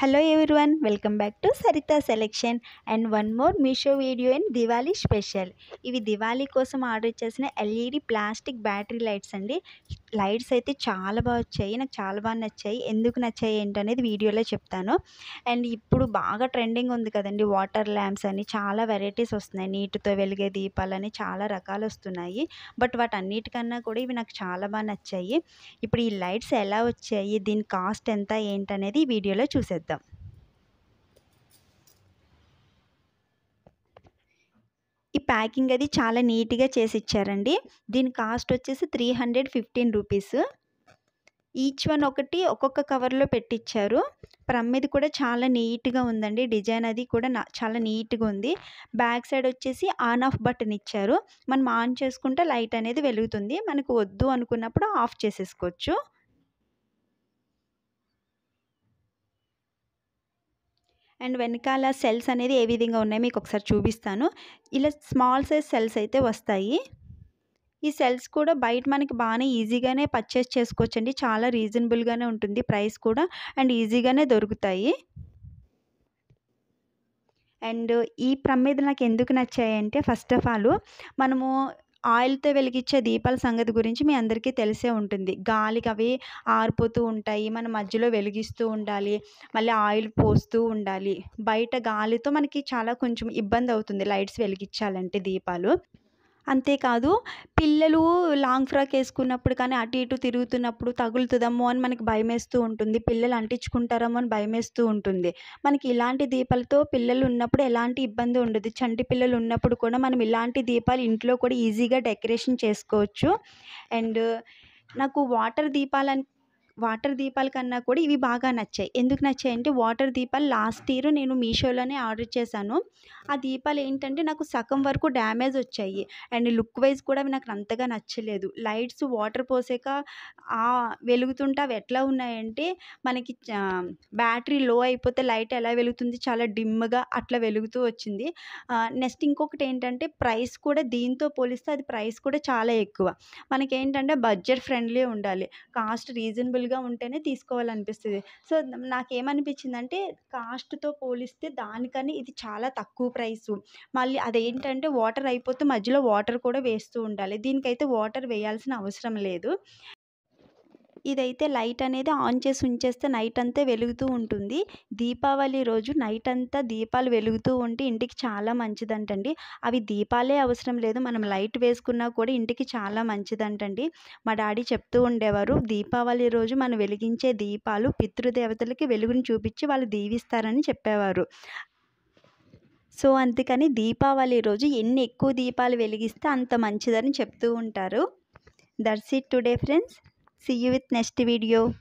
Hello everyone welcome back to Saritha selection and one more Meesho video and Diwali special ఇవి దివాళీ కోసం order చేసిన LED plastic battery lights అండి lights అయితే చాలా బాగా వచ్చాయి నాకు చాలా బాగా నచ్చాయి ఎందుకు నచ్చాయి ఏంటనేది వీడియోలో చెప్తాను అండ్ ఇప్పుడు బాగా ట్రెండింగ్ ఉంది కదండి వాటర్ ల్యాంప్స్ అని చాలా వెరైటీస్ వస్తున్నాయి నీటితో వెలిగే దీపాలని చాలా రకాలు వస్తున్నాయి బట్ వాటన్నిటికన్నా కూడా ఇవి నాకు చాలా బాగా నచ్చాయి ఇప్పుడు ఈ లైట్స్ ఎలా వచ్చాయి దీని కాస్ట్ ఎంత ఏంటనేది వీడియోలో చూసేద్దాం ప్యాకింగ్ అది చాలా నీట్గా చేసి ఇచ్చారండి దీని కాస్ట్ వచ్చేసి three hundred fifteen rupees each one ఒకటి ఒక్కొక్క కవర్లో పెట్టించారు ప్రమ్మిది కూడా చాలా నీట్గా ఉందండి డిజైన్ అది కూడా చాలా నీట్గా ఉంది బ్యాక్ సైడ్ వచ్చేసి ఆన్ ఆఫ్ బటన్ ఇచ్చారు మనం ఆన్ చేసుకుంటే లైట్ అనేది వెలుగుతుంది మనకు వద్దు అనుకున్నప్పుడు ఆఫ్ చేసేసుకోవచ్చు అండ్ వెనకాల సెల్స్ అనేది ఏ విధంగా ఉన్నాయి మీకు ఒకసారి చూపిస్తాను ఇలా స్మాల్ సైజ్ సెల్స్ అయితే వస్తాయి ఈ సెల్స్ కూడా బయట మనకి బాగానే ఈజీగానే పర్చేస్ చేసుకోవచ్చండి చాలా రీజనబుల్గానే ఉంటుంది ప్రైస్ కూడా అండ్ ఈజీగానే దొరుకుతాయి అండ్ ఈ ప్రమిద నాకు ఎందుకు నచ్చాయంటే ఫస్ట్ ఆఫ్ ఆల్ మనము ఆయిల్తో వెలిగించే దీపాల సంగతి గురించి మీ అందరికీ తెలిసే ఉంటుంది గాలికి అవి ఆరిపోతూ ఉంటాయి మన మధ్యలో వెలిగిస్తూ ఉండాలి మళ్ళీ ఆయిల్ పోస్తూ ఉండాలి బయట గాలితో మనకి చాలా కొంచెం ఇబ్బంది అవుతుంది లైట్స్ వెలిగించాలంటే దీపాలు అంతేకాదు పిల్లలు లాంగ్ ఫ్రాక్ వేసుకున్నప్పుడు కానీ అటు ఇటు తిరుగుతున్నప్పుడు తగులుతుందేమో అని మనకి భయం వేస్తూ ఉంటుంది పిల్లలు అంటించుకుంటారేమో అని భయం వేస్తూ ఉంటుంది మనకి ఇలాంటి దీపాలతో పిల్లలు ఉన్నప్పుడు ఎలాంటి ఇబ్బంది ఉండదు చంటి పిల్లలు ఉన్నప్పుడు కూడా మనం ఇలాంటి దీపాలు ఇంట్లో కూడా ఈజీగా డెకరేషన్ చేసుకోవచ్చు అండ్ నాకు వాటర్ దీపాలు వాటర్ దీపాల కన్నా కూడా ఇవి బాగా నచ్చాయి ఎందుకు నచ్చాయి అంటే వాటర్ దీపాలు లాస్ట్ ఇయర్ నేను మీషోలోనే ఆర్డర్ చేశాను ఆ దీపాలు ఏంటంటే నాకు సగం వరకు డ్యామేజ్ వచ్చాయి అండ్ లుక్ వైజ్ కూడా నాకు అంతగా నచ్చలేదు లైట్స్ వాటర్ పోసాక ఆ వెలుగుతుంటే అవి ఎట్లా ఉన్నాయంటే మనకి బ్యాటరీ లో అయిపోతే లైట్ ఎలా వెలుగుతుంది చాలా డిమ్గా అట్లా వెలుగుతూ వచ్చింది నెక్స్ట్ ఇంకొకటి ఏంటంటే ప్రైస్ కూడా దీంతో పోలిస్తే అది ప్రైస్ కూడా చాలా ఎక్కువ మనకేంటంటే బడ్జెట్ ఫ్రెండ్లీ ఉండాలి కాస్ట్ రీజనబుల్ అవైలబుల్గా ఉంటేనే తీసుకోవాలనిపిస్తుంది సో అంటే కాస్ట్తో పోలిస్తే దానికని ఇది చాలా తక్కువ ప్రైసు మళ్ళీ అదేంటంటే వాటర్ అయిపోతే మధ్యలో వాటర్ కూడా వేస్తూ ఉండాలి దీనికైతే వాటర్ వేయాల్సిన అవసరం లేదు ఇదైతే లైట్ అనేది ఆన్ చేసి ఉంచేస్తే నైట్ అంతా వెలుగుతూ ఉంటుంది దీపావళి రోజు నైట్ అంతా దీపాలు వెలుగుతూ ఉంటే ఇంటికి చాలా మంచిదంటండి అవి దీపాలే అవసరం లేదు మనం లైట్ వేసుకున్నా కూడా ఇంటికి చాలా మంచిదంటండి మా డాడీ చెప్తూ ఉండేవారు దీపావళి రోజు మనం వెలిగించే దీపాలు పితృదేవతలకి వెలుగును చూపించి వాళ్ళు దీవిస్తారని చెప్పేవారు సో అందుకని దీపావళి రోజు ఎన్ని ఎక్కువ దీపాలు వెలిగిస్తే అంత మంచిదని చెప్తూ ఉంటారు that's it today friends See you with next video.